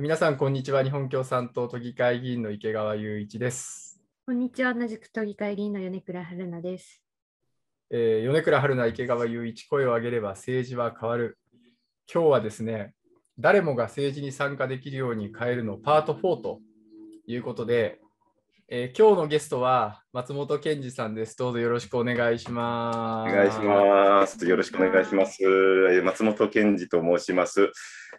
皆さん、こんにちは。日本共産党都議会議員の池川雄一です。こんにちは。同じく都議会議員の米倉春奈です。えー、米倉春奈、池川雄一、声を上げれば政治は変わる。今日はですね、誰もが政治に参加できるように変えるのパート4ということで、えー、今日のゲストは松本健二さんです。どうぞよろしくお願いします。お願いします。よろしくお願いします。松本健二と申します。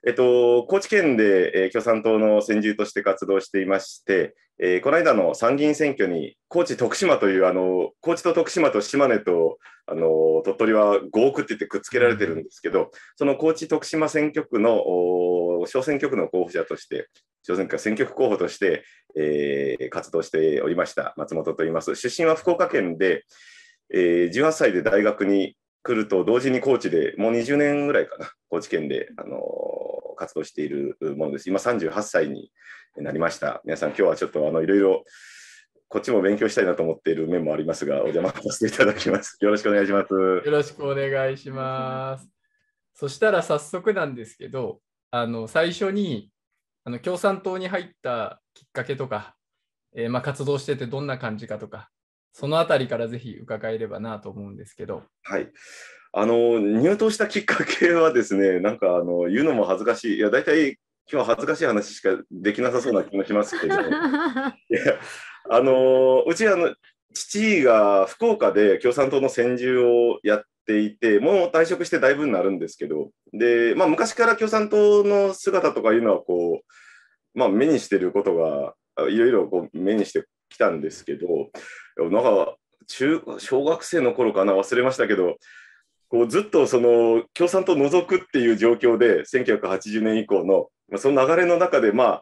えっと、高知県で、えー、共産党の先住として活動していまして、えー、この間の参議院選挙に高知徳島というあの高知と徳島と島根とあの鳥取は5億って言ってくっつけられてるんですけど、その高知徳島選挙区の小選挙区の候補者として、小選挙区選挙区候補として、えー、活動しておりました、松本と言います。出身は福岡県で、えー、18歳で大学に来ると同時に高知でもう20年ぐらいかな高知県で、あのー、活動しているものです今38歳になりました皆さん今日はちょっとあのいろいろこっちも勉強したいなと思っている面もありますがお邪魔させていただきますよろしくお願いしますよろしくお願いしますそしたら早速なんですけどあの最初にあの共産党に入ったきっかけとか、えー、まあ、活動しててどんな感じかとか、そのあたりからぜひ伺えればなと思うんですけど。はいあの入党したきっかけはですね、なんかあの言うのも恥ずかしい、いや大体今日は恥ずかしい話しかできなさそうな気もしますけど、いやあのうちあの父が福岡で共産党の専従をやっていて、もう退職してだいぶになるんですけど、で、まあ、昔から共産党の姿とかいうのは、こう、まあ、目にしてることが、いろいろこう目にしてきたんですけど、なんか、中、小学生の頃かな、忘れましたけど、こうずっとその共産党を除くっていう状況で、1980年以降の、まあ、その流れの中で、まあ、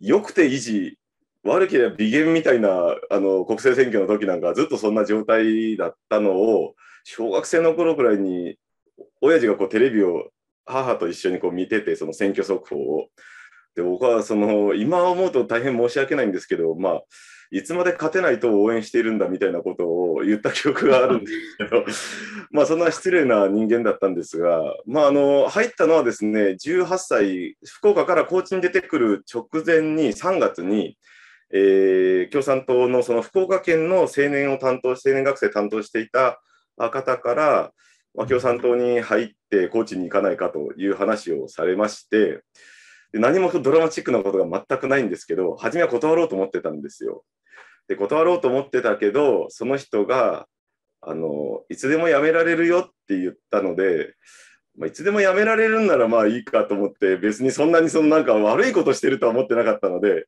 良くて維持、悪ければ微減みたいなあの国政選挙の時なんかずっとそんな状態だったのを、小学生の頃くらいに、親父がこうテレビを母と一緒にこう見てて、その選挙速報を。で、僕はその、今思うと大変申し訳ないんですけど、まあ、いつまで勝てないと応援しているんだみたいなことを言った記憶があるんですけど、まあそんな失礼な人間だったんですが、まああの、入ったのはですね、18歳、福岡から高知に出てくる直前に3月に、えー、共産党のその福岡県の青年を担当、青年学生担当していた博多から和京三島に入って高知に行かないかという話をされまして何もドラマチックなことが全くないんですけど初めは断ろうと思ってたんですよ。で断ろうと思ってたけどその人があのいつでも辞められるよって言ったので、まあ、いつでも辞められるんならまあいいかと思って別にそんなにそのなんか悪いことしてるとは思ってなかったので、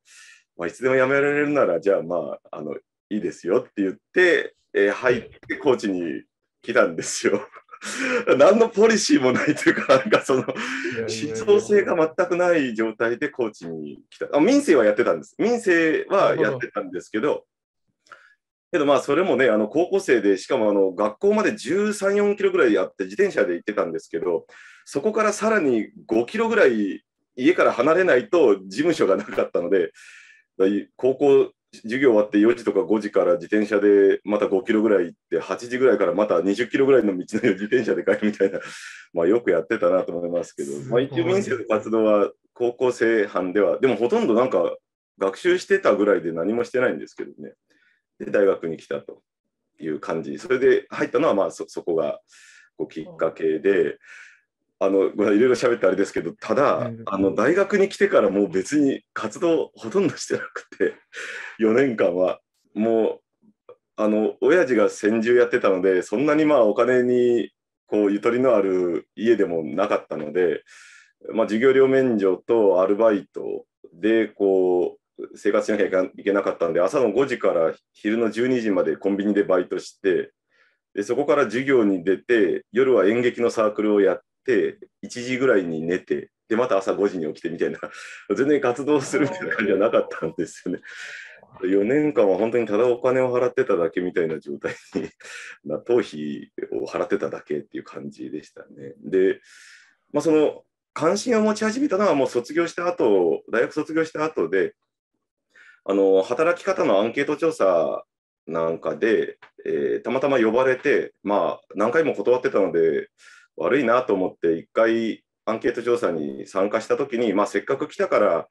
まあ、いつでも辞められるならじゃあまああのいいですよって言って、えー、入ってコーチに来たんですよ。何のポリシーもないというか、なんかその、思想性が全くない状態でコーチに来た。あ民生はやってたんです。民生はやってたんですけど、けどまあそれもね、あの高校生で、しかもあの学校まで13、4キロぐらいあって自転車で行ってたんですけど、そこからさらに5キロぐらい家から離れないと事務所がなかったので、高校授業終わって4時とか5時から自転車でまた5キロぐらい行って8時ぐらいからまた20キロぐらいの道のりを自転車で帰るみたいな まあよくやってたなと思いますけどまあ、一応民生の活動は高校生班ではでもほとんどなんか学習してたぐらいで何もしてないんですけどねで大学に来たという感じそれで入ったのはまあそこがこうきっかけで。あのいろいろ喋ってあれですけどただあの大学に来てからもう別に活動ほとんどしてなくて4 年間はもうあの親父が専従やってたのでそんなにまあお金にこうゆとりのある家でもなかったので、まあ、授業料免除とアルバイトでこう生活しなきゃいけなかったんで朝の5時から昼の12時までコンビニでバイトしてでそこから授業に出て夜は演劇のサークルをやっ、1時ぐらいに寝て、で、また朝5時に起きてみたいな、全然活動するみたいな感じはなかったんですよね。4年間は本当にただお金を払ってただけみたいな状態に、頭皮費を払ってただけっていう感じでしたね。で、まあ、その関心を持ち始めたのは、もう卒業した後大学卒業した後で、あの働き方のアンケート調査なんかで、えー、たまたま呼ばれて、まあ、何回も断ってたので、悪いなと思って一回アンケート調査に参加した時に、まあ、せっかく来たから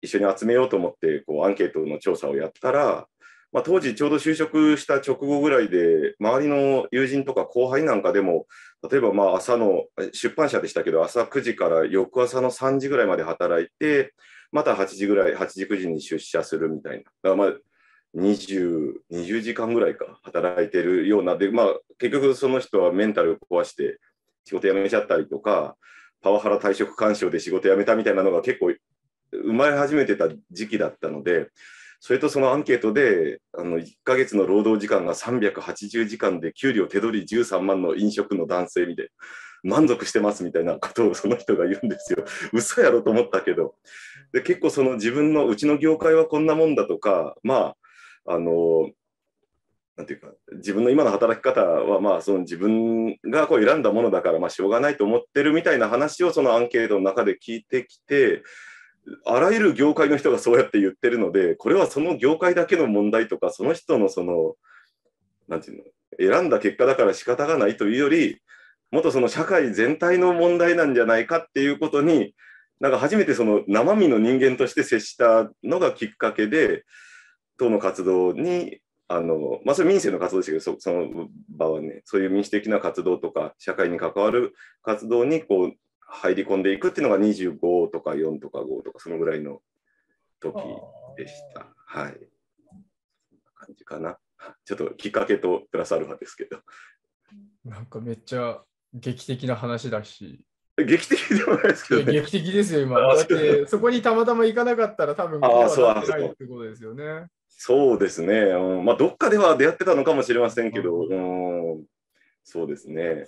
一緒に集めようと思ってこうアンケートの調査をやったら、まあ、当時ちょうど就職した直後ぐらいで周りの友人とか後輩なんかでも例えばまあ朝の出版社でしたけど朝9時から翌朝の3時ぐらいまで働いてまた8時ぐらい8時9時に出社するみたいな。まあ 20, 20時間ぐらいか働いてるようなで、まあ、結局その人はメンタルを壊して仕事辞めちゃったりとかパワハラ退職勧奨で仕事辞めたみたいなのが結構生まれ始めてた時期だったのでそれとそのアンケートであの1ヶ月の労働時間が380時間で給料手取り13万の飲食の男性みたいな満足してますみたいなことをその人が言うんですよ 嘘やろと思ったけどで結構その自分のうちの業界はこんなもんだとかまああのなんていうか自分の今の働き方は、まあ、その自分がこう選んだものだから、まあ、しょうがないと思ってるみたいな話をそのアンケートの中で聞いてきてあらゆる業界の人がそうやって言ってるのでこれはその業界だけの問題とかその人のそのなんていうの選んだ結果だから仕方がないというよりもっとその社会全体の問題なんじゃないかっていうことになんか初めてその生身の人間として接したのがきっかけで。党の活動に、あのまあ、それ民生の活動ですけどそ、その場はね、そういう民主的な活動とか、社会に関わる活動にこう入り込んでいくっていうのが25とか4とか5とか、そのぐらいの時でした。はい。そんな感じかな。ちょっときっかけとプラスアルファですけど。なんかめっちゃ劇的な話だし。劇的ではないですけど、ね、劇的ですよ、今。だって、そこにたまたま行かなかったら、多分、ああ、そうなんですよね。そうですね、うんまあ、どっかでは出会ってたのかもしれませんけど、うん、うん、そうですね。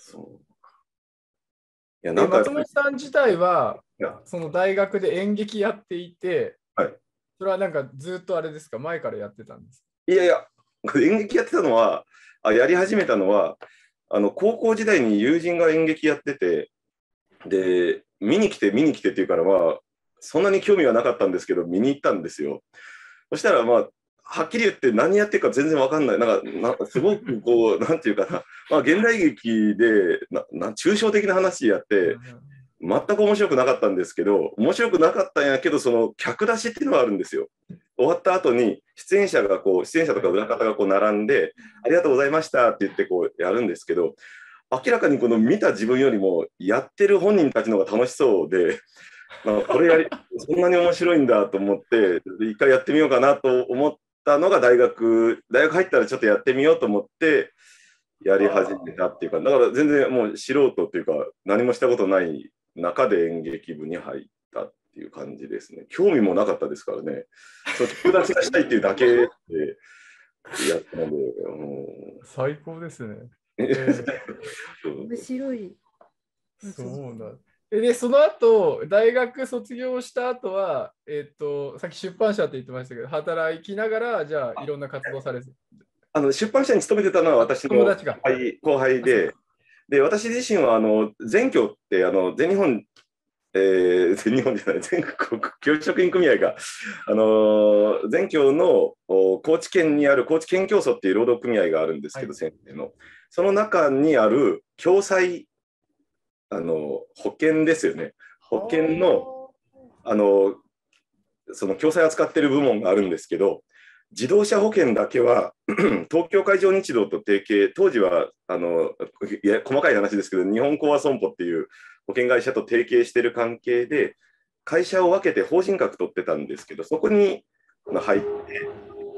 いやなんか松本さん自体は、その大学で演劇やっていて、はい、それはなんかずっとあれですか、前からやってたんですいやいや、演劇やってたのは、あやり始めたのは、あの高校時代に友人が演劇やってて、で、見に来て、見に来てっていうから、まあ、そんなに興味はなかったんですけど、見に行ったんですよ。そしたら、まあ、はっきり言って何やってるか全然わかんない。なんか、すごくこう、なんていうかな、まあ、現代劇でなな抽象的な話やって、全く面白くなかったんですけど、面白くなかったんやけど、その客出しっていうのはあるんですよ。終わった後に出演者がこう、出演者とか裏方がこう並んで、ありがとうございましたって言ってこうやるんですけど、明らかにこの見た自分よりもやってる本人たちの方が楽しそうで、これやり そんなに面白いんだと思って一回やってみようかなと思ったのが大学、大学入ったらちょっとやってみようと思って、やり始めたっていうか、だから全然もう素人っていうか、何もしたことない中で演劇部に入ったっていう感じですね。興味もなかったですからね、そう友達がしたいっていうだけでやったので、最高ですね。えー、面白い。そうなんで、その後、大学卒業した後は、えっ、と、さっき出版社って言ってましたけど、働きながら、じゃあ、いろんな活動されて。あの、出版社に勤めてたのは私の後輩後輩で、で、私自身は、あの、全教って、あの、全日本、えー、全日本じゃない、全国教職員組合が、あのー、全教のお高知県にある高知県教祖っていう労働組合があるんですけど、はい、先生の。その中にある共済あの保険ですよね保険のあのその共済扱ってる部門があるんですけど自動車保険だけは 東京海上日動と提携当時はあのいや細かい話ですけど日本興ア損保っていう保険会社と提携してる関係で会社を分けて法人格取ってたんですけどそこに入って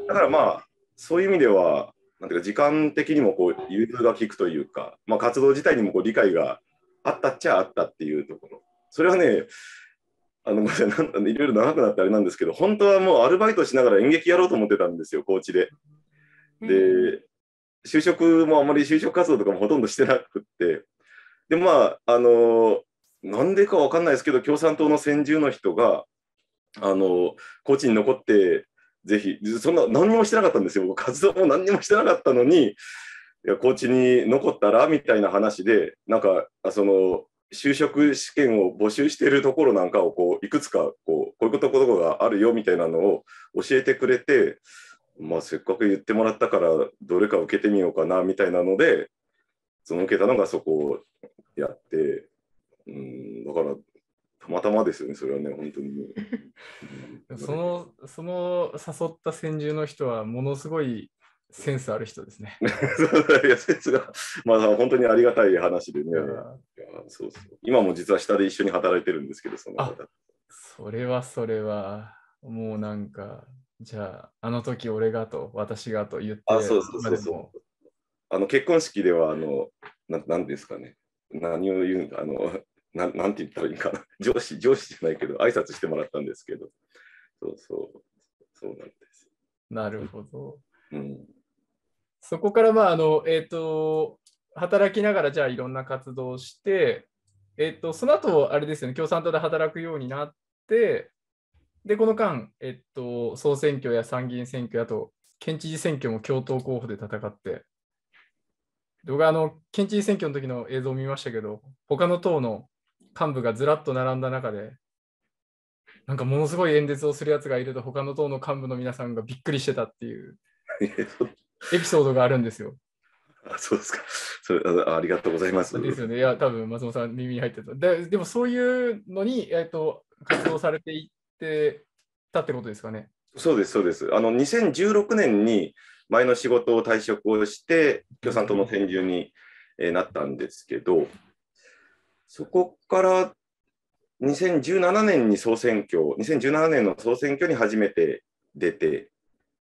だからまあそういう意味ではなんていうか時間的にもこう融通が利くというか、まあ、活動自体にもこう理解があったっちゃあったっていうところ。それはね、あの、ごめんなさい、いろいろ長くなってあれなんですけど、本当はもうアルバイトしながら演劇やろうと思ってたんですよ、高知で。で、就職もあまり就職活動とかもほとんどしてなくって。で、まあ、あの、なんでかわかんないですけど、共産党の先住の人が、あの、高知に残って、ぜひ、そんな、何もしてなかったんですよ。活動も何にもしてなかったのに、高知に残ったらみたいな話で、なんか、その、就職試験を募集しているところなんかをこういくつかこうこういうことこがあるよみたいなのを教えてくれて、まあ、せっかく言ってもらったからどれか受けてみようかなみたいなのでその受けたのがそこをやってうんだからたまたまですよねそれはね本当に そのその誘った先住の人はものすごいセンスある人です ね。いや、センスが、まあ、本当にありがたい話でね。そうそう今も実は下で一緒に働いてるんですけど、その方。それはそれは、もうなんか、じゃあ、あの時俺がと、私がと言って、あそうそうそうそうあの結婚式では、あの、ななんですかね、何を言うんあの、ななんて言ったらいいかな、上司、上司じゃないけど、挨拶してもらったんですけど、そうそう、そうなんです。なるほど。うんそこからまああの、えっ、ー、と働きながらじゃあいろんな活動をして、えっ、ー、とその後あれですよね共産党で働くようになってでこの間、えっと、総選挙や参議院選挙あと県知事選挙も共闘候補で戦って僕はあの県知事選挙の時の映像を見ましたけど他の党の幹部がずらっと並んだ中でなんかものすごい演説をするやつがいると他の党の幹部の皆さんがびっくりしてたっていう エピソードがあるんですよ。あそうですかそれあ。ありがとうございます。ですよね。いや、多分松本さん、耳に入ってた。ででも、そういうのに、えーと、活動されていってたってことですかね。そうです、そうです。あの2016年に前の仕事を退職をして、共産党の専従に、えー、なったんですけど、そこから2017年に総選挙、2017年の総選挙に初めて出て、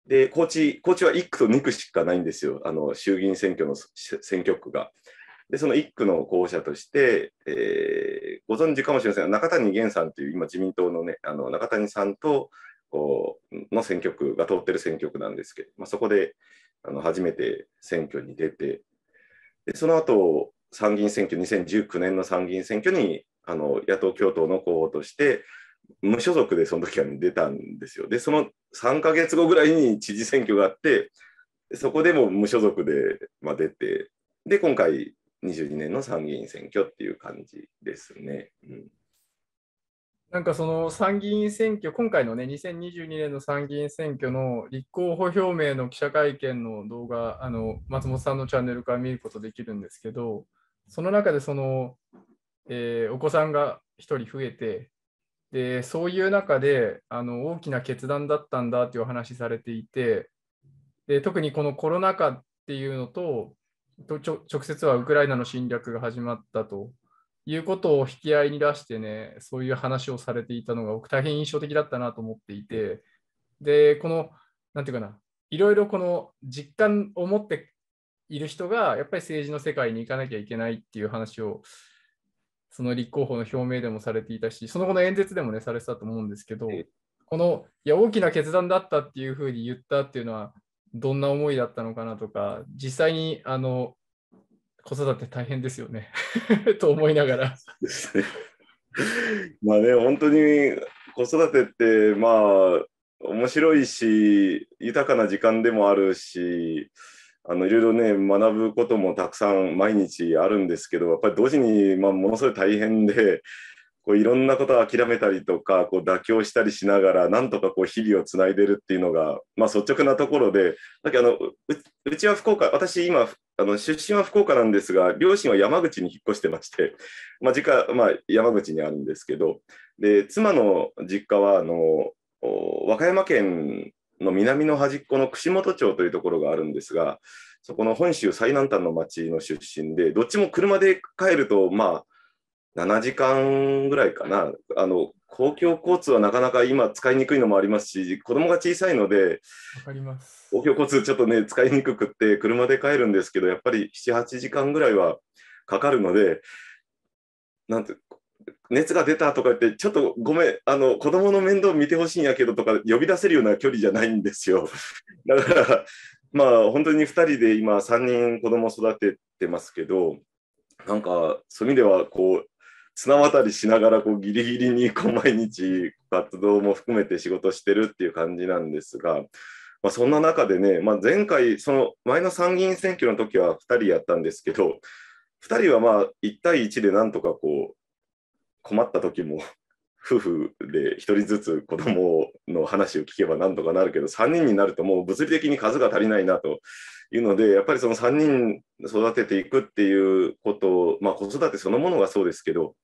で、高知、高知は1区と2区しかないんですよ、あの衆議院選挙の選挙区が。で、その1区の候補者として、えー、ご存知かもしれませんが、中谷源さんという、今、自民党のね、あの中谷さんとこうの選挙区が通ってる選挙区なんですけど、まあ、そこであの初めて選挙に出て、でその後参議院選挙、2019年の参議院選挙にあの野党共闘の候補として、無所属でその時は、出たんですよ。で、その3か月後ぐらいに知事選挙があって、そこでも無所属で、まあ、出て、で、今回、22年の参議院選挙っていう感じですね。うん、なんかその参議院選挙、今回のね、2022年の参議院選挙の立候補表明の記者会見の動画、あの松本さんのチャンネルから見ることできるんですけど、その中でその、えー、お子さんが1人増えて、でそういう中であの大きな決断だったんだっていうお話されていてで特にこのコロナ禍っていうのとと直接はウクライナの侵略が始まったということを引き合いに出してねそういう話をされていたのが僕大変印象的だったなと思っていてでこの何て言うかないろいろこの実感を持っている人がやっぱり政治の世界に行かなきゃいけないっていう話をその立候補の表明でもされていたし、その後の演説でもね、されてたと思うんですけど、この、いや、大きな決断だったっていうふうに言ったっていうのは、どんな思いだったのかなとか、実際に、あの、子育て大変ですよね と思いながら まあね、本当に子育てって、まあ、面白いし、豊かな時間でもあるし、あのいろいろね学ぶこともたくさん毎日あるんですけどやっぱり同時に、まあ、ものすごい大変で こういろんなことを諦めたりとかこう妥協したりしながらなんとかこう日々をつないでるっていうのが、まあ、率直なところでだけあのうちは福岡私今あの出身は福岡なんですが両親は山口に引っ越してまして、まあ、実家、まあ、山口にあるんですけどで妻の実家はあの和歌山県の南の端っこの串本町というところがあるんですが、そこの本州最南端の町の出身で、どっちも車で帰ると、まあ、7時間ぐらいかな。あの、公共交通はなかなか今使いにくいのもありますし、子供が小さいので、公共交通ちょっとね、使いにくくって、車で帰るんですけど、やっぱり7、8時間ぐらいはかかるので、なんて熱が出たとか言って、ちょっとごめん、あの子供の面倒見てほしいんやけどとか、呼び出せるような距離じゃないんですよ。だから、まあ、本当に2人で今、3人子供育ててますけど、なんか、そういう意味では、こう、綱渡りしながらこうギリギリにこう毎日活動も含めて仕事してるっていう感じなんですが、まあ、そんな中でね、まあ、前回その前の参議院選挙の時は2人やったんですけど2人はまあ1対1でなんとかこう困った時も 夫婦で1人ずつ子供の話を聞けばなんとかなるけど3人になるともう物理的に数が足りないなというのでやっぱりその3人育てていくっていうことを、まあ、子育てそのものがそうですけど、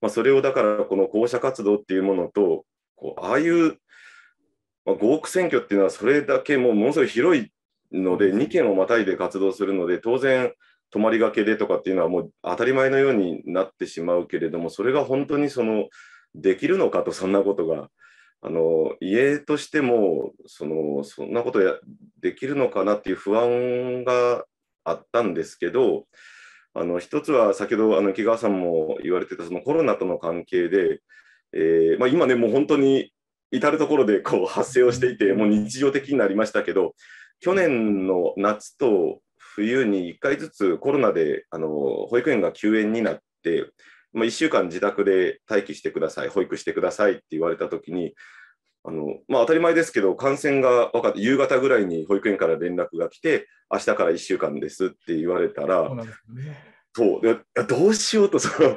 まあ、それをだからこの校舎活動っていうものとこうああいう、5億選挙っていうのはそれだけもうものすごい広いので2県をまたいで活動するので当然泊まりがけでとかっていうのはもう当たり前のようになってしまうけれどもそれが本当にそのできるのかとそんなことがあの家としてもそのそんなことやできるのかなっていう不安があったんですけどあの一つは先ほどあの木川さんも言われてたそのコロナとの関係で、えー、まあ、今ねもう本当に至る所でこう発生をしていてもう日常的になりましたけど去年の夏と冬に1回ずつコロナであの保育園が休園になって、まあ、1週間自宅で待機してください、保育してくださいって言われた時に、あのまあ、当たり前ですけど、感染が分かって、夕方ぐらいに保育園から連絡が来て、明日から1週間ですって言われたら、そう、ね、どうしようとその、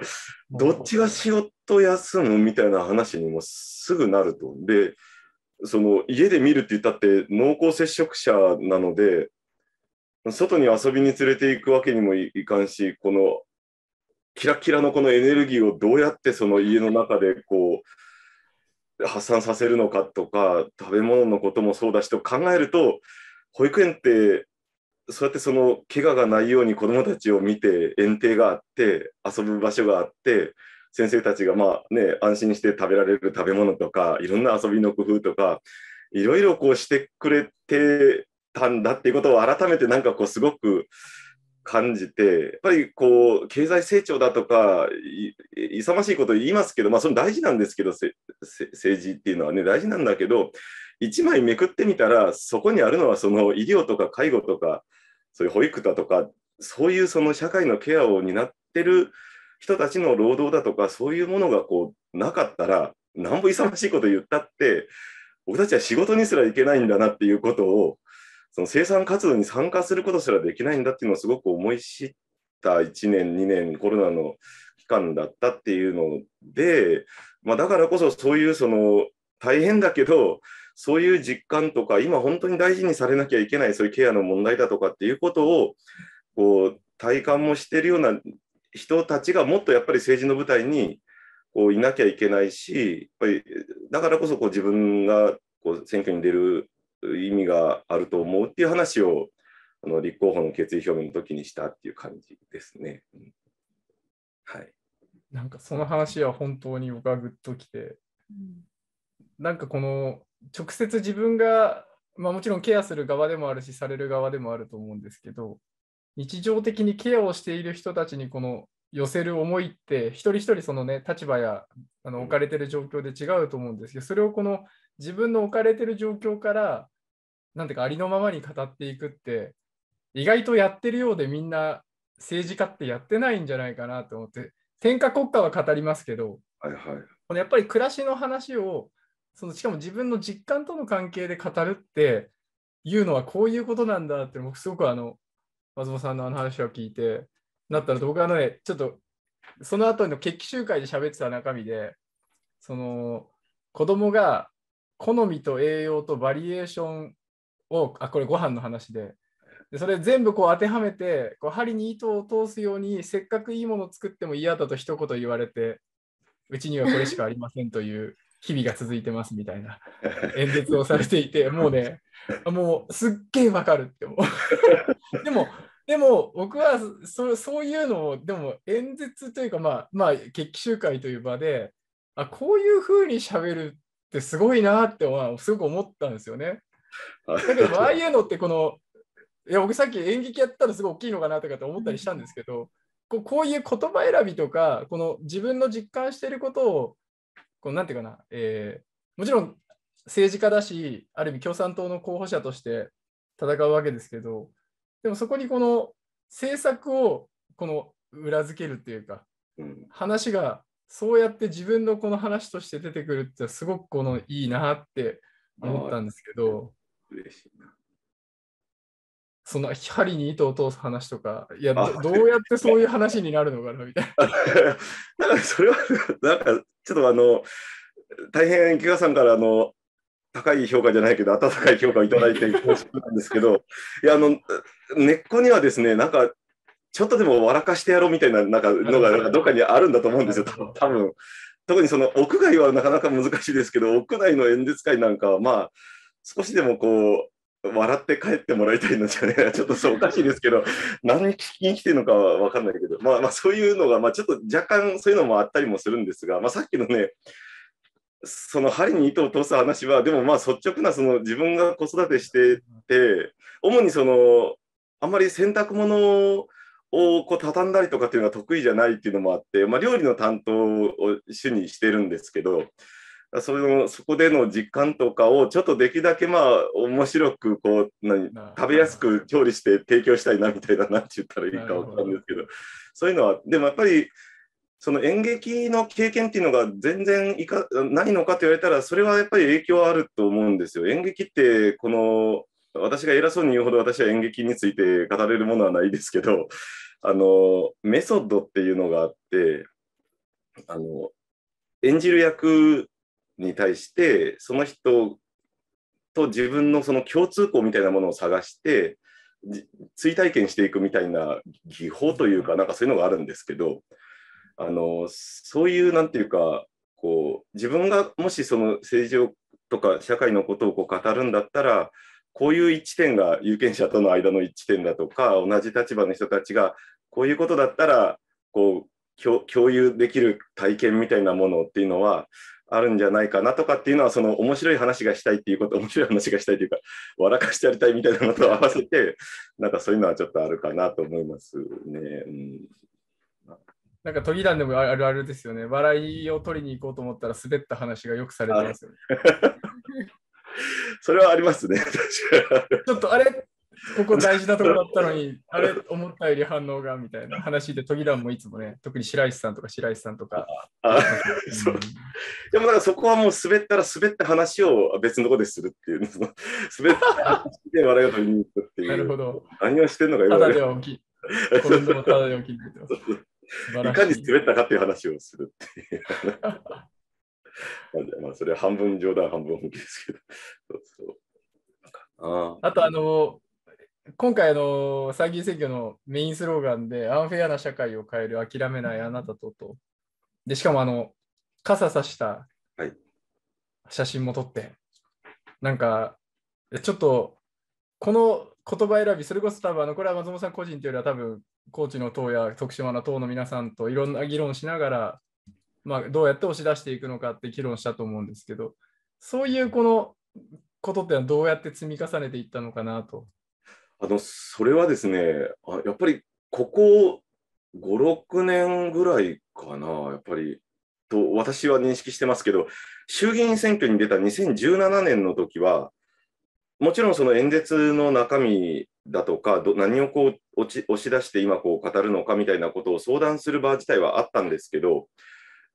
どっちが仕事休むみたいな話にもすぐなると。でその家で見るって言ったって濃厚接触者なので外に遊びに連れていくわけにもいかんし、このキラキラのこのエネルギーをどうやってその家の中でこう発散させるのかとか食べ物のこともそうだしと考えると保育園ってそうやってその怪我がないように子どもたちを見て園庭があって遊ぶ場所があって先生たちがまあね安心して食べられる食べ物とかいろんな遊びの工夫とかいろいろこうしてくれてたんだっていうことを改めてなんかこうすごく感じて、やっぱりこう、経済成長だとか、勇ましいこと言いますけど、まあ、その大事なんですけど、政治っていうのはね、大事なんだけど、1枚めくってみたら、そこにあるのは、その医療とか介護とか、そういう保育だとか、そういうその社会のケアを担ってる人たちの労働だとか、そういうものがこう、なかったら、なんぼ勇ましいこと言ったって、僕たちは仕事にすらいけないんだなっていうことを、その生産活動に参加することすらできないんだっていうのをすごく思い知った1年、2年、コロナの期間だったっていうので、まあ、だからこそそういうその大変だけど、そういう実感とか、今本当に大事にされなきゃいけない、そういうケアの問題だとかっていうことを、こう、体感もしてるような人たちがもっとやっぱり政治の舞台にこういなきゃいけないし、やっぱりだからこそこう自分がこう選挙に出る意味があると思うっていう話をあの立候補の決意表明の時にしたっていう感じですね。うん、はい、なんかその話は本当に僕はグッときて、うん、なんかこの直接自分が、まあ、もちろんケアする側でもあるしされる側でもあると思うんですけど日常的にケアをしている人たちにこの寄せる思いって一人一人そのね立場やあの置かれてる状況で違うと思うんですけどそれをこの自分の置かれてる状況からなんていうかありのままに語っていくって意外とやってるようでみんな政治家ってやってないんじゃないかなと思って天下国家は語りますけど、はいはい、このやっぱり暮らしの話をそのしかも自分の実感との関係で語るっていうのはこういうことなんだって僕すごくあの松本さんのあの話を聞いてなったら僕はねちょっとその後の決起集会で喋ってた中身でその子供が好みと栄養とバリエーションをあこれご飯の話ででそれ全部こう当てはめてこう針に糸を通すようにせっかくいいものを作っても嫌だと一言言われてうちにはこれしかありませんという日々が続いてますみたいな 演説をされていてもうねもうすっげえわかるって思う でもでも僕はそそういうのをでも演説というかまあまあ決起集会という場であこういうふうにしゃべるってすごいなってすごく思ったんですよね。だけど、ああいうのって、この、いや、僕さっき演劇やったらすごい大きいのかなとかって思ったりしたんですけど、こうこういう言葉選びとか、この自分の実感していることを、こうなんていうかな、えー、もちろん政治家だし、ある意味共産党の候補者として戦うわけですけど、でもそこにこの政策をこの裏付けるっていうか、話がそうやって自分のこの話として出てくるってすごくこのいいなって思ったんですけど。嬉しいな。その針に糸を通す話とか、いやど、どうやってそういう話になるのかなみたいな。なんかそれは、なんかちょっとあの、大変、木川さんからの高い評価じゃないけど、温かい評価をいただいて恐縮なんですけど、いや、あの、根っこにはですね、なんか、ちょっとでも笑かしてやろうみたいななんかのが、どっかにあるんだと思うんですよ、多分特にその屋外はなかなか難しいですけど、屋内の演説会なんかは、まあ、少しでもこう、笑って帰ってもらいたいのじゃね ちょっとそうおかしいですけど、何聞きに来てるのかは分かんないけど、まあまあそういうのが、まあちょっと若干そういうのもあったりもするんですが、まあさっきのね、その針に糸を通す話は、でもまあ率直なその自分が子育てしてて、主にその、あんまり洗濯物をこう畳んだりとかっていうのが得意じゃないっていうのもあって、まあ、料理の担当を主にしてるんですけど、そのそこでの実感とかをちょっとできるだけまあ面白くこう何食べやすく調理して提供したいなみたいなって言ったらいいか分かるんですけどそういうのはでもやっぱりその演劇の経験っていうのが全然いかないのかと言われたらそれはやっぱり影響はあると思うんですよ。演劇ってこの私が偉そうに言うほど私は演劇について語れるものはないですけどあのメソッドっていうのがあってあの演じる役に対してその人と自分のその共通項みたいなものを探して追体験していくみたいな技法というかなんかそういうのがあるんですけどあのそういうなんていうかこう自分がもしその政治をとか社会のことをこう語るんだったらこういう一致点が有権者との間の一致点だとか同じ立場の人たちがこういうことだったらこう共有できる体験みたいなものっていうのはあるんじゃないかなとかっていうのは、その面白い話がしたいっていうこと、面白い話がしたいというか、笑かしてやりたいみたいなのと合わせて、なんかそういうのはちょっとあるかなと思いますね。うん、なんか都議団でもあるあるですよね。笑いを取りに行こうと思ったら、滑った話がよくされてますよね。それはありますね。ちょっとあれここ大事なところだったのに、あれ、思ったより反応がみたいな話で、都議団もいつもね、特に白石さんとか白石さんとか。でもだからそこはもう滑ったら滑った話を別のとこでするっていう、滑った話で笑いを取りに行くっていう。なるほど。何をしてんのかよくただではき。もただで大きい いかに滑ったかっていう話をするっていう。まあ、それは半分冗談、半分本気ですけど。そうそうああとあの、今回の参議院選挙のメインスローガンで、アンフェアな社会を変える諦めないあなたとと、でしかもあの傘さした写真も撮って、なんかちょっとこの言葉選び、それこそ多分あのこれは松本さん個人というよりは多分高知の党や徳島の党の皆さんといろんな議論しながら、まあ、どうやって押し出していくのかって議論したと思うんですけどそういうこのことってのはどうやって積み重ねていったのかなとあのそれはですねあ、やっぱりここ5、6年ぐらいかな、やっぱりと私は認識してますけど、衆議院選挙に出た2017年の時は、もちろんその演説の中身だとか、何をこう押し出して今こう語るのかみたいなことを相談する場自体はあったんですけど、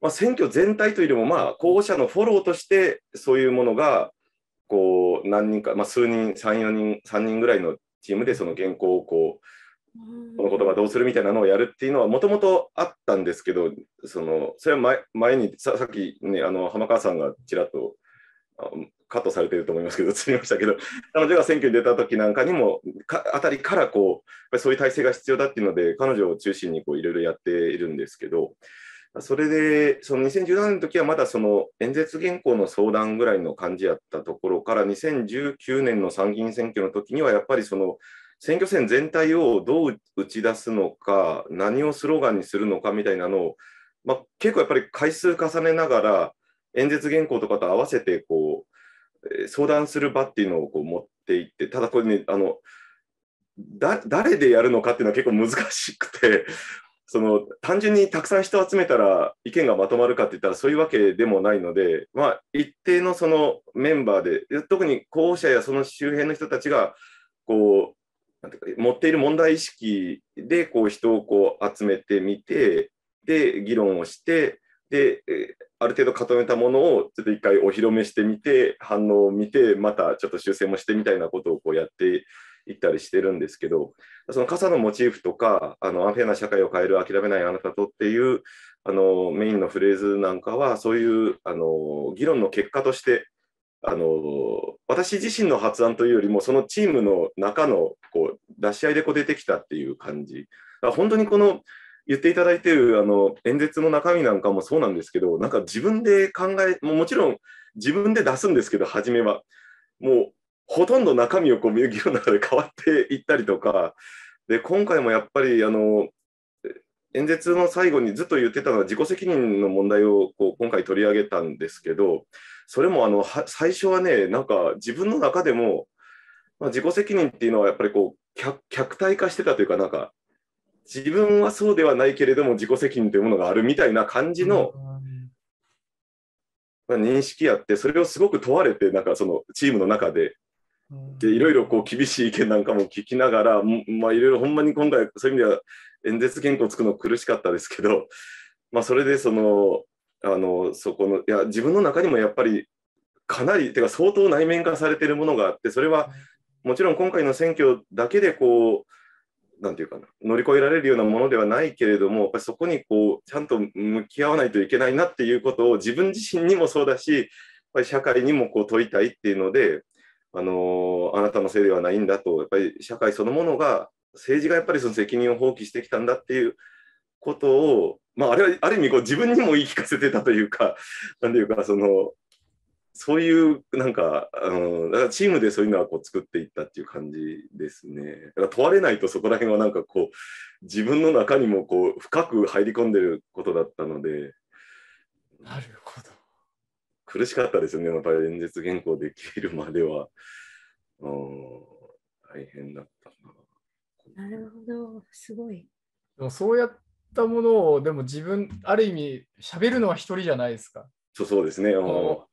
まあ、選挙全体というよりも、まあ、候補者のフォローとして、そういうものがこう何人か、まあ、数人、3、4人、3人ぐらいのチームでその原稿をこうこの言葉どうするみたいなのをやるっていうのはもともとあったんですけどそのそれは前にさっき、ね、あの浜川さんがちらっとカットされてると思いますけど、映りましたけど、彼女が選挙に出た時なんかにも、あたりからこう、そういう体制が必要だっていうので、彼女を中心にいろいろやっているんですけど、それで、その2017年の時はまだその演説原稿の相談ぐらいの感じやったところから、2019年の参議院選挙の時には、やっぱりその選挙戦全体をどう打ち出すのか、何をスローガンにするのかみたいなのを、まあ、結構やっぱり回数重ねながら、演説原稿とかと合わせてこう相談する場っていうのをこう持っていって、ただこれね、あのだ誰でやるのかっていうのは結構難しくて、その単純にたくさん人を集めたら意見がまとまるかって言ったらそういうわけでもないので、まあ、一定のそのメンバーで特に候補者やその周辺の人たちがこうなんていうか持っている問題意識でこう人をこう集めてみてで議論をしてである程度固めたものをちょっと一回お披露目してみて反応を見てまたちょっと修正もしてみたいなことをこうやって行ったりしてるんですけど、その傘のモチーフとか、あのアンフェアな社会を変える諦めないあなたとっていうあのメインのフレーズなんかは、そういうあの議論の結果として、あの私自身の発案というよりも、そのチームの中のこう出し合いでこう出てきたっていう感じ。本当にこの言っていただいているあの演説の中身なんかもそうなんですけど、なんか自分で考え、ももちろん自分で出すんですけど、初めは。もうほとんど中身をこう見議論の中で変わっていったりとか、で今回もやっぱりあの演説の最後にずっと言ってたのは自己責任の問題をこう今回取り上げたんですけどそれもあの最初はねなんか自分の中でも、まあ、自己責任っていうのはやっぱりこう客体化してたというかなんか自分はそうではないけれども自己責任というものがあるみたいな感じの、まあ、認識やってそれをすごく問われてなんかそのチームの中ででいろいろこう厳しい意見なんかも聞きながら、まあ、いろいろほんまに今回そういう意味では演説原稿つくの苦しかったですけど、まあ、それでそのあのそこのいや自分の中にもやっぱりかなりてか相当内面化されてるものがあってそれはもちろん今回の選挙だけでこう何て言うかな乗り越えられるようなものではないけれどもやっぱりそこにこうちゃんと向き合わないといけないなっていうことを自分自身にもそうだしやっぱり社会にもこう問いたいっていうのであのあなたのせいではないんだとやっぱり社会そのものが政治がやっぱりその責任を放棄してきたんだっていうことを、まあ、あれはある意味こう自分にも言い聞かせてたというか何 ていうかそのそういうなんか、うん、だからチームでそういうのはこう作っていったっていう感じですね。だから問われないとそこら辺はなんかこう自分の中にもこう深く入り込んでることだったので。なる苦しかったですよね、やっぱり演説原稿できるまでは。うん、大変だったな。なるほど、すごい。でもそうやったものを、でも自分、ある意味、喋るのは一人じゃないですか。そうそうですね。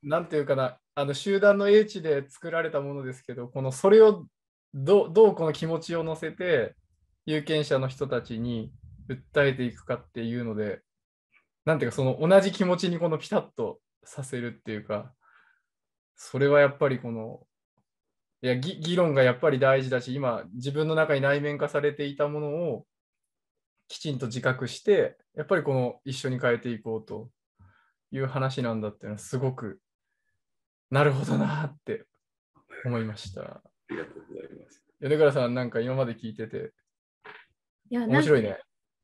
なんていうかな、あの集団の英知で作られたものですけど、このそれをどどうこの気持ちを乗せて、有権者の人たちに訴えていくかっていうので、なんていうか、その同じ気持ちにこのピタッとさせるっていうか、それはやっぱりこの、いや議論がやっぱり大事だし、今、自分の中に内面化されていたものをきちんと自覚して、やっぱりこの一緒に変えていこうという話なんだっていうのは、すごくなるほどなって思いました。ありがとうございます。米倉さん、なんか今まで聞いてて、いや面白いね。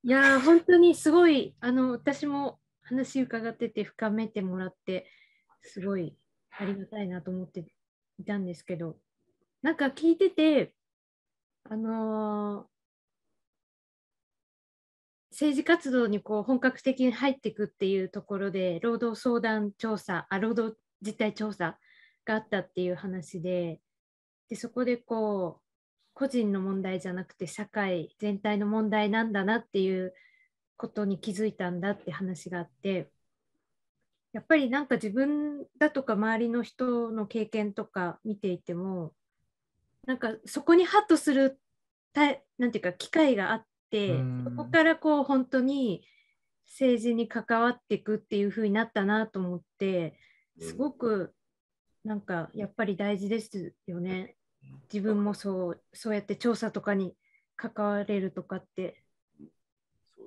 いや、本当にすごい、あの、私も話伺ってて深めてもらってすごいありがたいなと思っていたんですけどなんか聞いててあのー、政治活動にこう本格的に入っていくっていうところで労働相談調査あ労働実態調査があったっていう話ででそこでこう個人の問題じゃなくて社会全体の問題なんだなっていうことに気づいたんだって話があってやっぱりなんか自分だとか周りの人の経験とか見ていてもなんかそこにハッとするたなんていうか機会があってそこからこう本当に政治に関わっていくっていう風になったなと思ってすごくなんかやっぱり大事ですよね。自分もそうそうやって調査とかに関われるとかって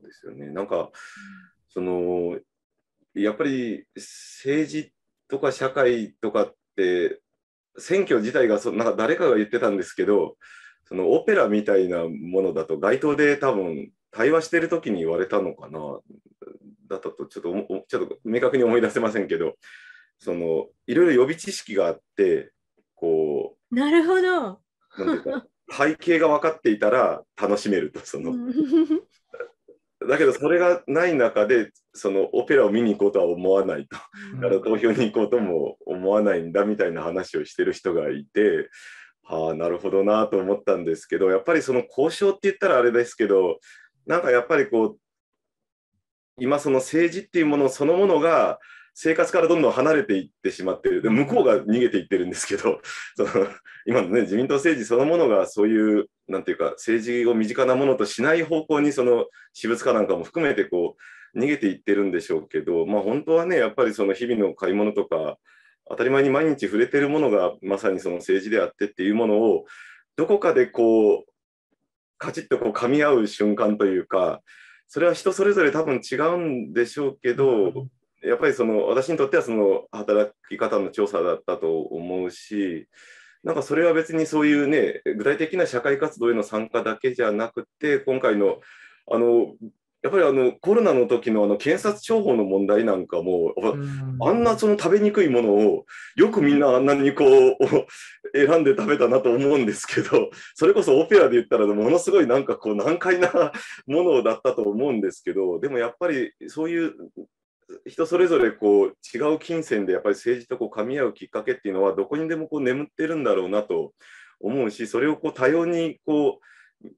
ですよね。なんか、その、やっぱり政治とか社会とかって、選挙自体がそ、なんか誰かが言ってたんですけど、そのオペラみたいなものだと、街頭で多分、対話してる時に言われたのかな、だったとちょっとちょっと明確に思い出せませんけどそのいろいろ予備知識があってこうなるほど背景が分かっていたら楽しめるとその だけどそれがない中でそのオペラを見に行こうとは思わないと、から投票に行こうとも思わないんだみたいな話をしてる人がいてああなるほどなと思ったんですけどやっぱりその交渉って言ったらあれですけどなんかやっぱりこう今その政治っていうものそのものが生活からどんどん離れていってしまってるで向こうが逃げていってるんですけど その今のね自民党政治そのものがそういうなんていうか政治を身近なものとしない方向にその私物化なんかも含めてこう逃げていってるんでしょうけど、まあ、本当はねやっぱりその日々の買い物とか当たり前に毎日触れてるものがまさにその政治であってっていうものをどこかでこうカチッとこう噛み合う瞬間というかそれは人それぞれ多分違うんでしょうけどやっぱりその私にとってはその働き方の調査だったと思うし、なんかそれは別にそういうね、具体的な社会活動への参加だけじゃなくて、今回の、あの、やっぱりあのコロナの時のあの検察庁法の問題なんかも、あんなその食べにくいものをよくみんなあんなにこう 選んで食べたなと思うんですけど、それこそオペラで言ったらものすごいなんかこう難解なものだったと思うんですけど、でもやっぱりそういう人それぞれこう違う金銭でやっぱり政治とこう噛み合うきっかけっていうのはどこにでもこう眠ってるんだろうなと思うしそれをこう多様にこう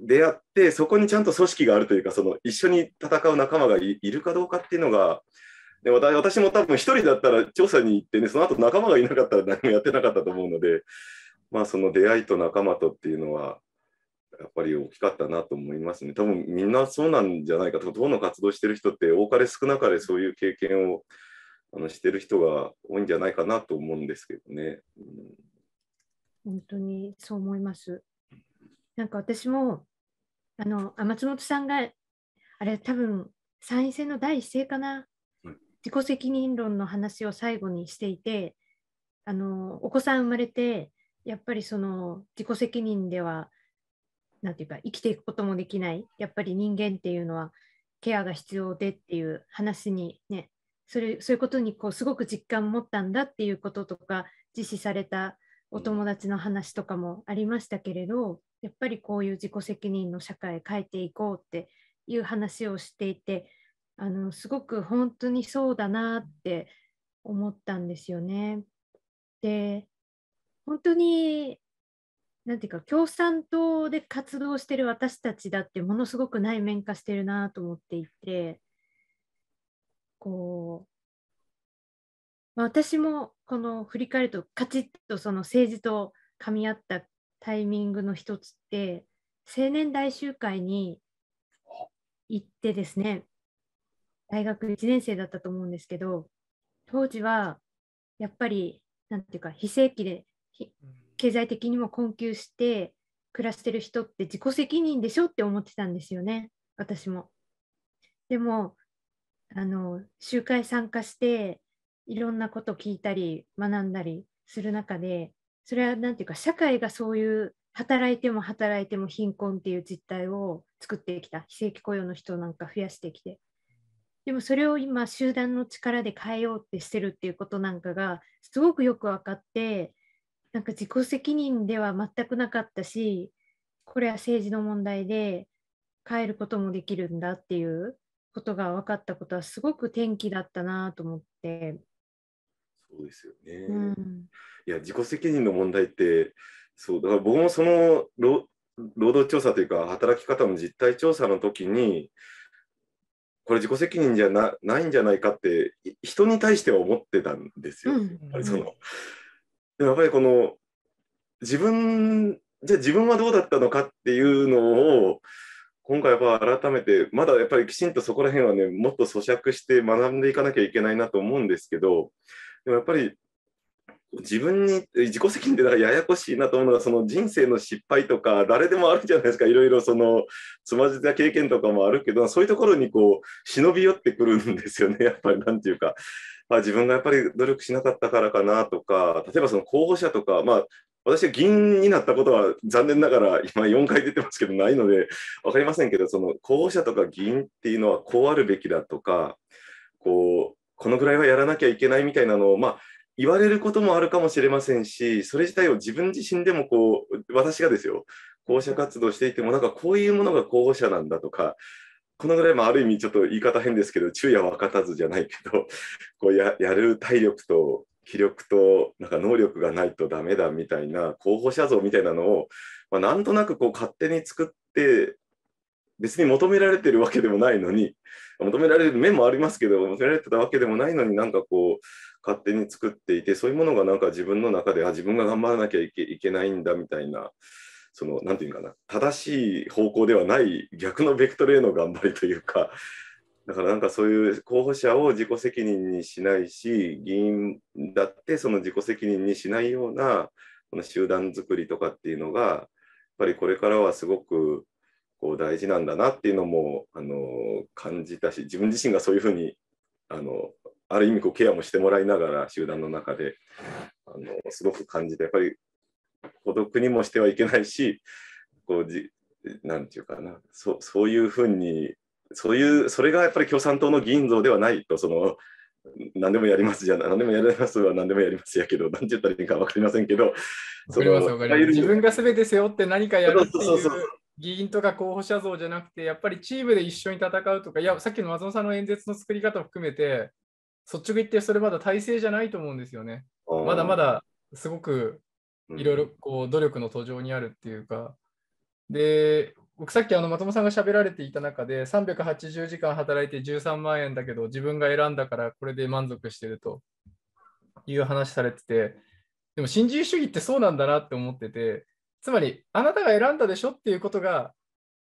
出会ってそこにちゃんと組織があるというかその一緒に戦う仲間がいるかどうかっていうのがで私も多分1人だったら調査に行ってねその後仲間がいなかったら何もやってなかったと思うのでまあその出会いと仲間とっていうのはやっぱり大きかったなと思いますね。多分みんなそうなんじゃないかと、党の活動してる人って多かれ少なかれそういう経験をあのしてる人が多いんじゃないかなと思うんですけどね。うん、本当にそう思います。なんか私もあの松本さんがあれ多分参院選の第一声かな、はい、自己責任論の話を最後にしていてあのお子さん生まれてやっぱりその自己責任ではなんていうか生きていくこともできないやっぱり人間っていうのはケアが必要でっていう話にねそれそういうことにこうすごく実感を持ったんだっていうこととか実施されたお友達の話とかもありましたけれどやっぱりこういう自己責任の社会変えていこうっていう話をしていてあのすごく本当にそうだなって思ったんですよね。で本当になんていうか共産党で活動してる私たちだってものすごく内面化してるなと思っていてこう、まあ、私もこの振り返るとカチッとその政治と噛み合ったタイミングの一つって青年大集会に行ってですね大学1年生だったと思うんですけど当時はやっぱりなんていうか非正規で、経済的にも困窮して暮らしてる人って自己責任でしょって思ってたんですよね私も。でもあの集会参加していろんなこと聞いたり学んだりする中でそれは何て言うか社会がそういう働いても働いても貧困っていう実態を作ってきた非正規雇用の人なんか増やしてきてでもそれを今集団の力で変えようってしてるっていうことなんかがすごくよく分かってなんか自己責任では全くなかったしこれは政治の問題で変えることもできるんだっていうことが分かったことはすごく転機だったなと思って。そうですよね、うん、いや自己責任の問題ってそうだから僕もその労働調査というか働き方の実態調査の時にこれ自己責任じゃないんじゃないかって人に対しては思ってたんですよ。うん、そのでもやっぱりこの自分じゃあ自分はどうだったのかっていうのを今回は改めてまだやっぱりきちんとそこら辺はねもっと咀嚼して学んでいかなきゃいけないなと思うんですけどでもやっぱり自分に自己責任ってややこしいなと思うのがその人生の失敗とか誰でもあるじゃないですかいろいろそのつまずいた経験とかもあるけどそういうところにこう忍び寄ってくるんですよねやっぱりんていうかまあ、自分がやっぱり努力しなかったからかなとか、例えばその候補者とか、まあ、私は議員になったことは残念ながら今4回出てますけどないので分かりませんけどその候補者とか議員っていうのはこうあるべきだとかこうこのぐらいはやらなきゃいけないみたいなのをまあ言われることもあるかもしれませんしそれ自体を自分自身でもこう私がですよ候補者活動していてもなんかこういうものが候補者なんだとかこのぐらい、もあ、る意味ちょっと言い方変ですけど、昼夜分かたずじゃないけど、こうややる体力と気力となんか能力がないとダメだみたいな候補者像みたいなのを、まあ、なんとなくこう勝手に作って別に求められてるわけでもないのに求められる面もありますけど求められてたわけでもないのになんかこう勝手に作っていてそういうものがなんか自分の中であ自分が頑張らなきゃいけないんだみたいなその何て言うかな正しい方向ではない逆のベクトルへの頑張りというかだからなんかそういう候補者を自己責任にしないし議員だってその自己責任にしないようなこの集団作りとかっていうのがやっぱりこれからはすごくこう大事なんだなっていうのもあの感じたし自分自身がそういうふうにあのある意味こうケアもしてもらいながら集団の中であのすごく感じてやっぱり孤独にもしてはいけないしこうじなんていうかなそそういうふうにそういうそれがやっぱり共産党の議員像ではないとその何でもやりますじゃ何でもやりますは何でもやりますやけど何て言ったらいいか分かりませんけど自分が全て背負って何かやるっていう議員とか候補者像じゃなくてやっぱりチームで一緒に戦うとかいやさっきの松本さんの演説の作り方を含めて率直言ってそれまだ体制じゃないと思うんですよねまだまだすごくいろいろこう努力の途上にあるっていうか、で、僕さっきあの松本さんが喋られていた中で380時間働いて13万円だけど自分が選んだからこれで満足してるという話されててでも新自由主義ってそうなんだなって思っててつまりあなたが選んだでしょっていうことが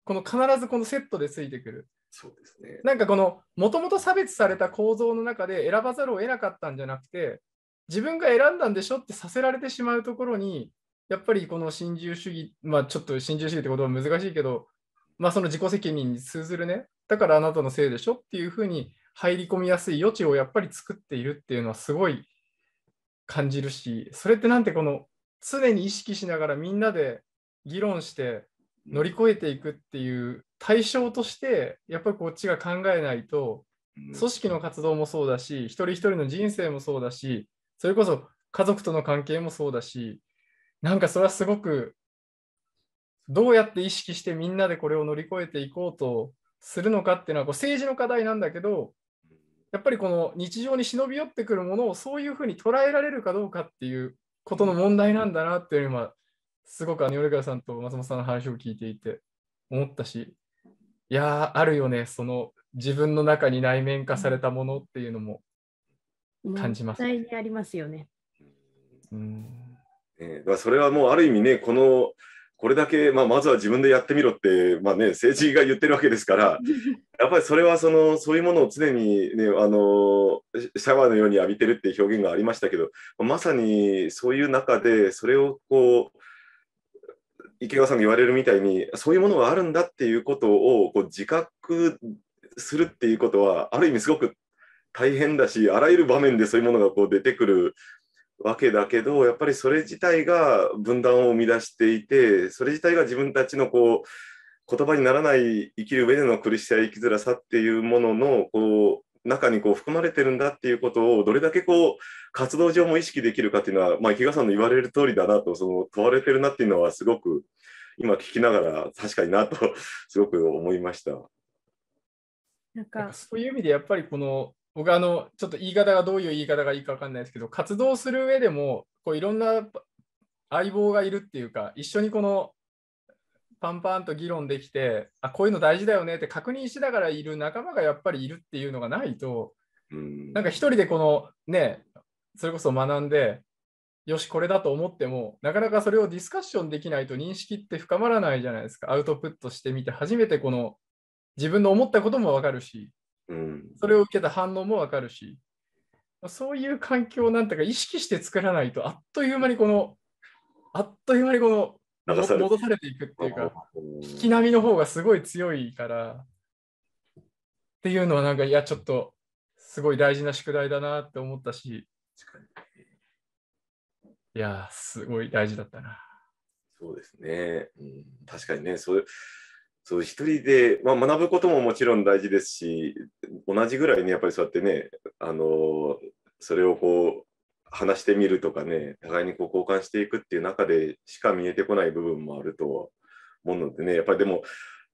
この必ずこのセットでついてくるそうですねなんかこのもともと差別された構造の中で選ばざるを得なかったんじゃなくて自分が選んだんでしょってさせられてしまうところに、やっぱりこの新自由主義、まあ、ちょっと新自由主義ってことは難しいけど、まあ、その自己責任に通ずるね、だからあなたのせいでしょっていうふうに入り込みやすい余地をやっぱり作っているっていうのはすごい感じるし、それってなんてこの常に意識しながらみんなで議論して乗り越えていくっていう対象としてやっぱりこっちが考えないと組織の活動もそうだし一人一人の人生もそうだしそれこそ家族との関係もそうだし、なんかそれはすごく、どうやって意識してみんなでこれを乗り越えていこうとするのかっていうのは、こう政治の課題なんだけど、やっぱりこの日常に忍び寄ってくるものをそういうふうに捉えられるかどうかっていうことの問題なんだなっていうのは、すごくあの米倉さんと松本さんの話を聞いていて思ったし、いやあるよね、その自分の中に内面化されたものっていうのも。感じます。にありますよね。うん、ね、それはもうある意味ね、このこれだけ、まあ、まずは自分でやってみろって、まあね、政治が言ってるわけですから、やっぱりそれはそのそういうものを常に、ね、あのシャワーのように浴びてるっていう表現がありましたけど、まさにそういう中で、それをこう、池川さんが言われるみたいに、そういうものがあるんだっていうことをこう自覚するっていうことは、ある意味すごく大変だし、あらゆる場面でそういうものがこう出てくるわけだけど、やっぱりそれ自体が分断を生み出していて、それ自体が自分たちのこう言葉にならない生きる上での苦しさや生きづらさっていうもののこう中にこう含まれてるんだっていうことをどれだけこう活動上も意識できるかっていうのは、まあ、池さんの言われる通りだなとその問われてるなっていうのはすごく今聞きながら確かになとすごく思いました。なんかそういう意味でやっぱりこの僕あのちょっと言い方がどういう言い方がいいか分かんないですけど活動する上でもこういろんな相棒がいるっていうか一緒にこのパンパンと議論できてあこういうの大事だよねって確認しながらいる仲間がやっぱりいるっていうのがないとんなんか一人でこのねそれこそ学んでよしこれだと思ってもなかなかそれをディスカッションできないと認識って深まらないじゃないですかアウトプットしてみて初めてこの自分の思ったことも分かるしうん、それを受けた反応もわかるし、そういう環境をなんとか意識して作らないと、あっという間にこの、あっという間にこの、戻されていくっていうか、引き波の方がすごい強いから、っていうのはなんか、いや、ちょっと、すごい大事な宿題だなって思ったし、いや、すごい大事だったな。そうですね。うん、確かにね、そういう、そう、一人で、まあ、学ぶことももちろん大事ですし、同じぐらいね、やっぱりそうやってね、あのそれをこう、話してみるとかね、互いにこう交換していくっていう中でしか見えてこない部分もあるとは思うのでね、やっぱりでも、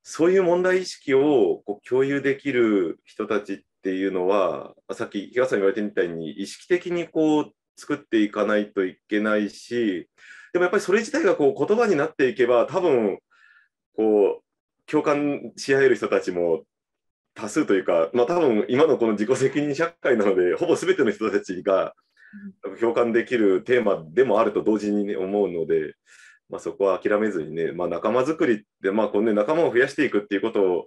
そういう問題意識をこう共有できる人たちっていうのは、さっき東さん言われてみたいに、意識的にこう作っていかないといけないし、でもやっぱりそれ自体がこう言葉になっていけば、多分こう共感し合える人たちも多数というか、まあ、多分今のこの自己責任社会なのでほぼ全ての人たちが共感できるテーマでもあると同時に、ね、思うので、まあ、そこは諦めずにね、まあ、仲間づくりって、まあこのね、仲間を増やしていくっていうこと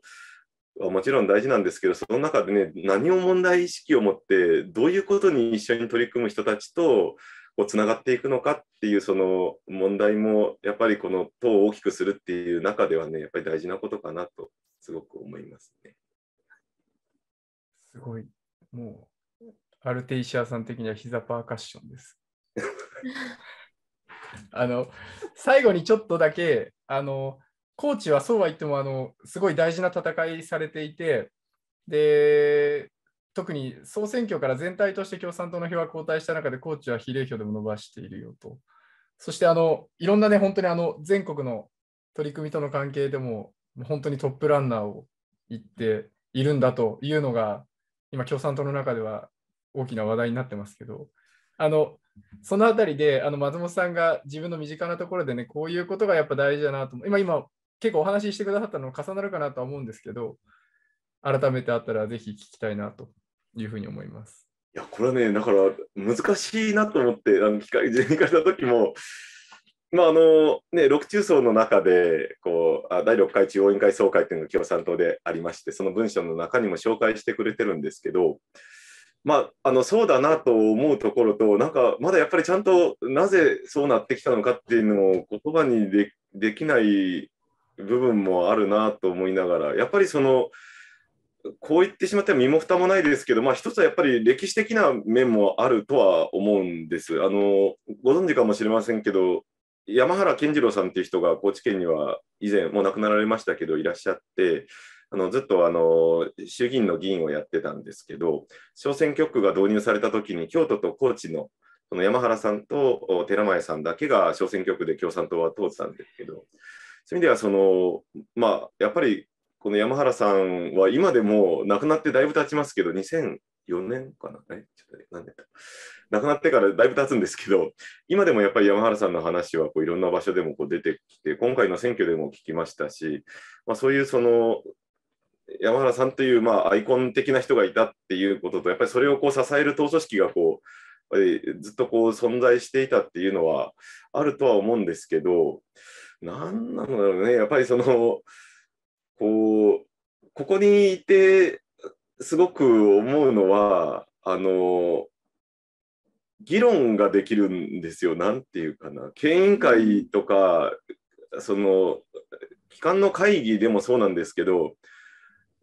はもちろん大事なんですけどその中でね何を問題意識を持ってどういうことに一緒に取り組む人たちとこうつながっていくのかっていうその問題もやっぱりこの党を大きくするっていう中ではねやっぱり大事なことかなとすごく思いますね。すごいもうアルテイシアさん的には膝パーカッションです。あの最後にちょっとだけあのコーチはそうは言ってもあのすごい大事な戦いされていてで特に総選挙から全体として共産党の票は後退した中で、高知は比例票でも伸ばしているよと。そしてあの、いろんなね、本当にあの全国の取り組みとの関係でも、本当にトップランナーを言っているんだというのが、今、共産党の中では大きな話題になってますけど、あのその辺りであの松本さんが自分の身近なところでね、こういうことがやっぱ大事だなと、今、今、結構お話ししてくださったの重なるかなとは思うんですけど、改めてあったらぜひ聞きたいなというふうに思います。いやこれはねだから難しいなと思ってあの聞か聞かれた時もまああのね、6中層の中でこう第6回中央委員会総会というのが共産党でありましてその文書の中にも紹介してくれてるんですけど、まあ、あのそうだなと思うところとなんかまだやっぱりちゃんとなぜそうなってきたのかっていうのを言葉にできない部分もあるなと思いながらやっぱりそのこう言ってしまっては身も蓋もないですけど、まあ、一つはやっぱり歴史的な面もあるとは思うんです。あのご存知かもしれませんけど、山原健次郎さんっていう人が高知県には以前、もう亡くなられましたけど、いらっしゃって、あのずっとあの衆議院の議員をやってたんですけど、小選挙区が導入されたときに、京都と高知のその山原さんと寺前さんだけが小選挙区で共産党は通ってたんですけど、そういう意味ではその、まあ、やっぱりこの山原さんは今でも亡くなってだいぶ経ちますけど、2004年かなえちょっと何年亡くなってからだいぶ経つんですけど、今でもやっぱり山原さんの話はこういろんな場所でもこう出てきて、今回の選挙でも聞きましたし、まあ、そういうその山原さんというまあアイコン的な人がいたっていうことと、やっぱりそれをこう支える党組織がこうずっとこう存在していたっていうのはあるとは思うんですけど、何なのだろうね、やっぱりその、こう、ここにいて、すごく思うのは、あの、議論ができるんですよ。なんていうかな。県委員会とか、その、機関の会議でもそうなんですけど、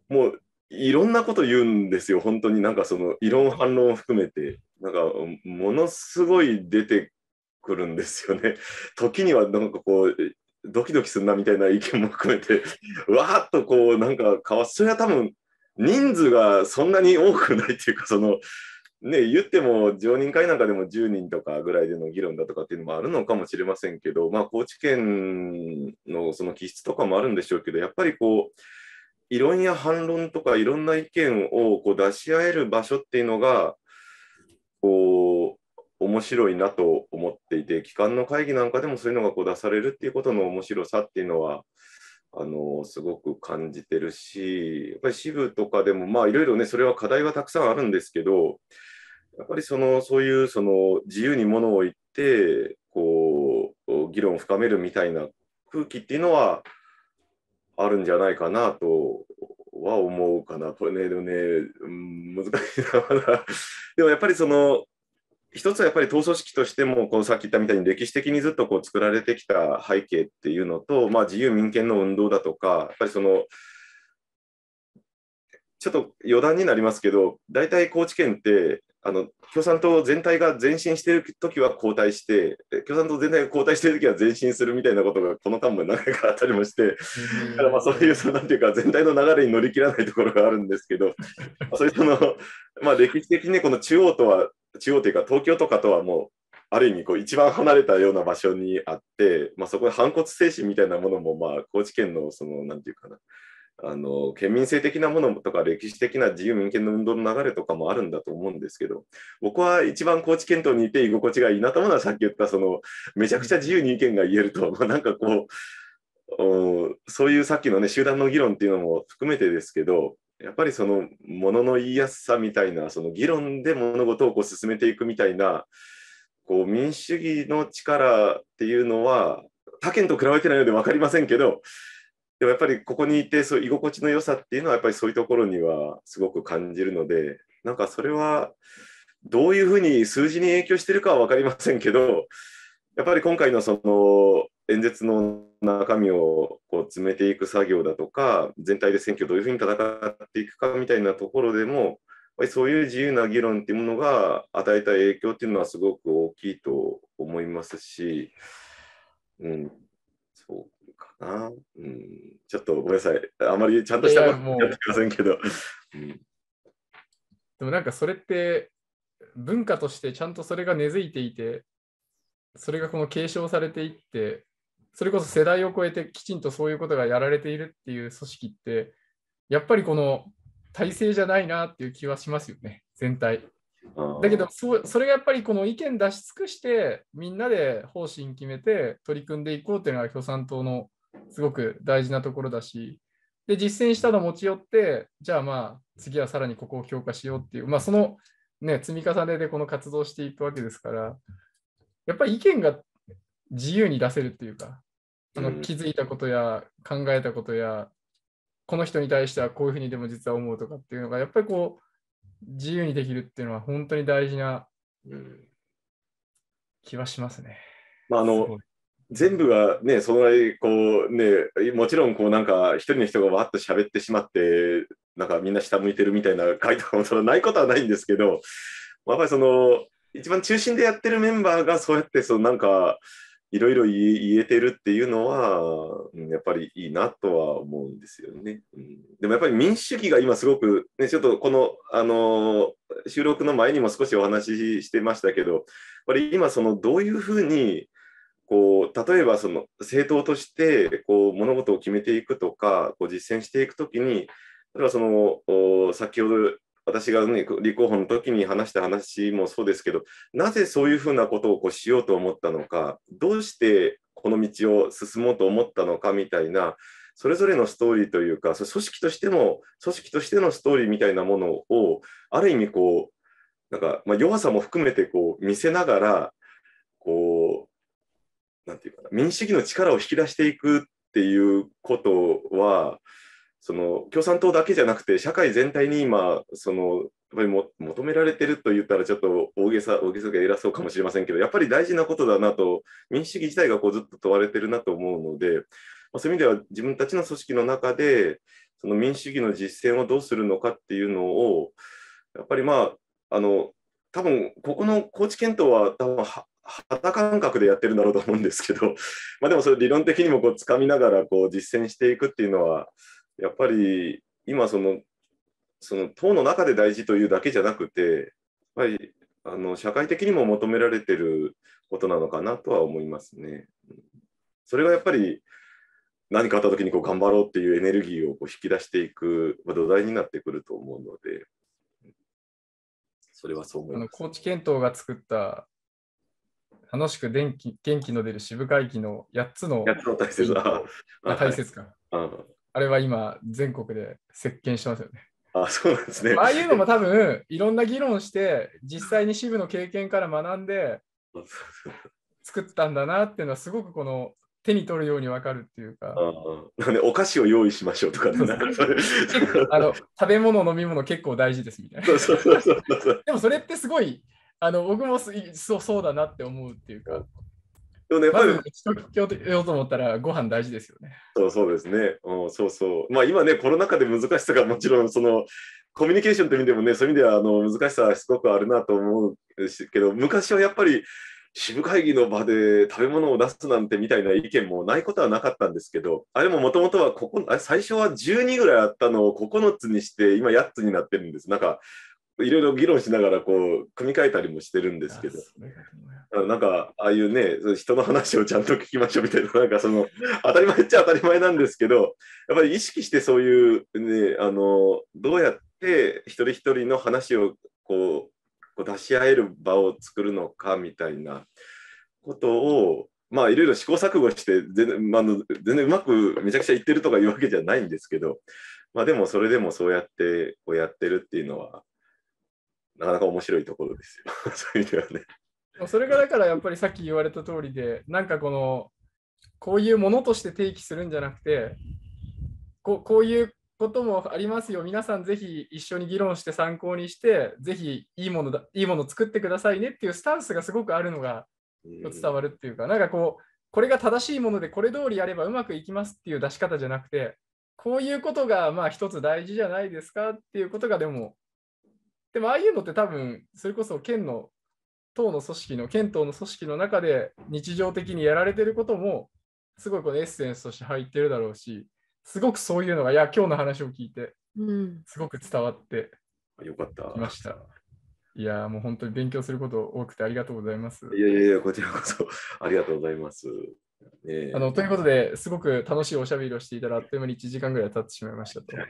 もう、いろんなこと言うんですよ。本当になんかその、異論反論を含めて。なんか、ものすごい出てくるんですよね。時にはなんかこう、ドキドキするなみたいな意見も含めて、わーっとこう、なんかかわそれは多分、人数がそんなに多くないっていうか、その、ね、言っても常任会なんかでも10人とかぐらいでの議論だとかっていうのもあるのかもしれませんけど、まあ、高知県のその気質とかもあるんでしょうけど、やっぱりこう、異論や反論とかいろんな意見をこう出し合える場所っていうのが、こう、面白いなと思っていて、機関の会議なんかでもそういうのがこう出されるっていうことの面白さっていうのは、あのすごく感じてるし、やっぱり支部とかでも、まあいろいろね、それは課題はたくさんあるんですけど、やっぱりそのそういうその自由にものを言って、こう議論を深めるみたいな空気っていうのはあるんじゃないかなとは思うかな。これね、でもね、うん、難しいな、まだ。でもやっぱりその、一つはやっぱり党組織としてもこうさっき言ったみたいに歴史的にずっとこう作られてきた背景っていうのと、まあ、自由民権の運動だとかやっぱりそのちょっと余談になりますけど大体高知県ってあの共産党全体が前進している時は後退して、共産党全体が後退している時は前進するみたいなことがこの間も何回かあったりもして、だからまあそういうそのなんていうか、全体の流れに乗り切らないところがあるんですけど、そういうその、まあ、歴史的に、ね、この中央とは、中央というか、東京とかとはもう、ある意味こう一番離れたような場所にあって、まあ、そこで反骨精神みたいなものも、まあ、高知県のそのなんていうかな、あの県民性的なものとか歴史的な自由民権の運動の流れとかもあるんだと思うんですけど僕は一番高知県とにいて居心地がいいなと思うのはさっき言ったそのめちゃくちゃ自由に意見が言えると、なんかこうそういうさっきのね集団の議論っていうのも含めてですけどやっぱりそのものの言いやすさみたいなその議論で物事をこう進めていくみたいなこう民主主義の力っていうのは他県と比べてないので分かりませんけどでもやっぱりここにいてそう居心地の良さっていうのはやっぱりそういうところにはすごく感じるのでなんかそれはどういうふうに数字に影響してるかは分かりませんけどやっぱり今回のその演説の中身をこう詰めていく作業だとか全体で選挙どういうふうに戦っていくかみたいなところでもそういう自由な議論っていうものが与えた影響っていうのはすごく大きいと思いますし、うん、そうかな。うん、ちょっとごめんなさい。あまりちゃんとしたことやってませんけど。うん、でもなんかそれって文化としてちゃんとそれが根付いていて、それがこの継承されていって、それこそ世代を超えてきちんとそういうことがやられているっていう組織って、やっぱりこの体制じゃないなっていう気はしますよね、全体。だけどそ、それがやっぱりこの意見出し尽くして、みんなで方針決めて取り組んでいこうというのが共産党のすごく大事なところだし、で実践したのを持ち寄って、じゃあまあ次はさらにここを強化しようっていう、まあ、その、ね、積み重ねでこの活動していくわけですから、やっぱり意見が自由に出せるっていうか、あの気づいたことや考えたことや、この人に対してはこういうふうにでも実は思うとかっていうのが、やっぱりこう、自由にできるっていうのは本当に大事な気はしますね。まあ、あの全部がね、そのぐらいこうね、もちろんこうなんか一人の人がわっと喋ってしまって、なんかみんな下向いてるみたいな回答もそないことはないんですけど、やっぱりその一番中心でやってるメンバーがそうやってそのなんかいろいろ言えてるっていうのは、うん、やっぱりいいなとは思うんですよね。うん、でもやっぱり民主主義が今すごく、ね、ちょっとこの、あのー、収録の前にも少しお話ししてましたけど、やっぱり今そのどういうふうにこう例えばその政党としてこう物事を決めていくとかこう実践していくときに例えばその先ほど私が、ね、立候補の時に話した話もそうですけど、なぜそういうふうなことをこうしようと思ったのか、どうしてこの道を進もうと思ったのかみたいな、それぞれのストーリーというか、組織としての、組織としてのストーリーみたいなものを、ある意味こう、なんか、まあ、弱さも含めてこう見せながら、こう、なんていうかな、民主主義の力を引き出していくっていうことは、その共産党だけじゃなくて社会全体に今そのやっぱりも求められてると言ったらちょっと大げさ大げさで偉そうかもしれませんけどやっぱり大事なことだなと民主主義自体がこうずっと問われてるなと思うので、まあ、そういう意味では自分たちの組織の中でその民主主義の実践をどうするのかっていうのをやっぱりまああの多分ここの高知県とは多分旗感覚でやってるんだろうと思うんですけど、まあ、でもそれ理論的にもこう掴みながらこう実践していくっていうのはやっぱり今その、その党の中で大事というだけじゃなくて、やっぱりあの社会的にも求められてることなのかなとは思いますね。それがやっぱり何かあった時にこ頑張ろうっていうエネルギーをこう引き出していく土台になってくると思うので、それはそう思います。高知県党が作った楽しく電気元気の出る渋会議の8つの大切大切か。はいあれは今、全国で席巻してますよね。あそうなんですね。ああいうのも多分、いろんな議論して、実際に支部の経験から学んで、作ったんだなっていうのは、すごくこの手に取るように分かるっていうか。なんで、お菓子を用意しましょうとか、ね、あの食べ物、飲み物結構大事ですみたいな。でもそれってすごい、あの僕もそうそうだなって思うっていうか。でもね、まず、今ようと思ったら、ご飯大事ですよね。そうそうですね。うん、そうそう。まあ、今ね、コロナ禍で難しさがもちろん、その、コミュニケーションという意味でもね、そういう意味ではあの難しさはすごくあるなと思うしけど、昔はやっぱり支部会議の場で食べ物を出すなんてみたいな意見もないことはなかったんですけど、あれももともとはここあ、最初は12ぐらいあったのを9つにして、今8つになってるんです。なんか、いろいろ議論しながらこう組み替えたりもしてるんですけど、なんかああいうね、人の話をちゃんと聞きましょうみたいな、なんかその当たり前っちゃ当たり前なんですけど、やっぱり意識してそういう、ね、あのどうやって一人一人の話をこう出し合える場を作るのかみたいなことを、まあいろいろ試行錯誤して全然、まあ、全然うまくめちゃくちゃ言ってるとかいうわけじゃないんですけど、まあでもそれでもそうやってこうやってるっていうのはなかなか面白いところですよ。そういう意味はね。それがだからやっぱりさっき言われた通りで、なんかこの、こういうものとして提起するんじゃなくて、ここういうこともありますよ。皆さんぜひ一緒に議論して参考にして、ぜひいいものだ、いいもの作ってくださいねっていうスタンスがすごくあるのが伝わるっていうか、うん、なんかこう、これが正しいものでこれ通りやればうまくいきますっていう出し方じゃなくて、こういうことがまあ一つ大事じゃないですかっていうことがでもでもああいうのって多分それこそ県の党の組織の県党の組織の中で日常的にやられてることもすごいこのエッセンスとして入ってるだろうしすごくそういうのがいや今日の話を聞いて、すごく伝わってよかったきました。いやもう本当に勉強すること多くてありがとうございます。いやいやいや、こちらこそありがとうございます。あのということですごく楽しいおしゃべりをしていたらあっという間に1時間ぐらい経ってしまいましたと。ごめん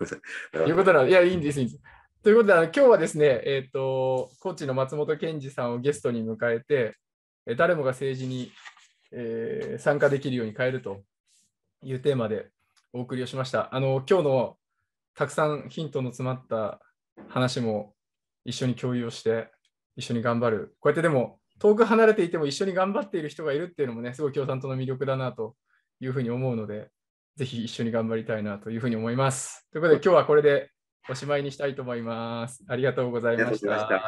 なさい。ということなら、いや、いいんです、いいんです。ということで、今日はですね、えっ、ー、と、コーチの松本健二さんをゲストに迎えて、誰もが政治に、えー、参加できるように変えるというテーマでお送りをしました。あの、今日のたくさんヒントの詰まった話も一緒に共有をして、一緒に頑張る。こうやってでも、遠く離れていても一緒に頑張っている人がいるっていうのもね、すごい共産党の魅力だなというふうに思うので、ぜひ一緒に頑張りたいなというふうに思います。ということで、今日はこれでおしまいにしたいと思います。ありがとうございました。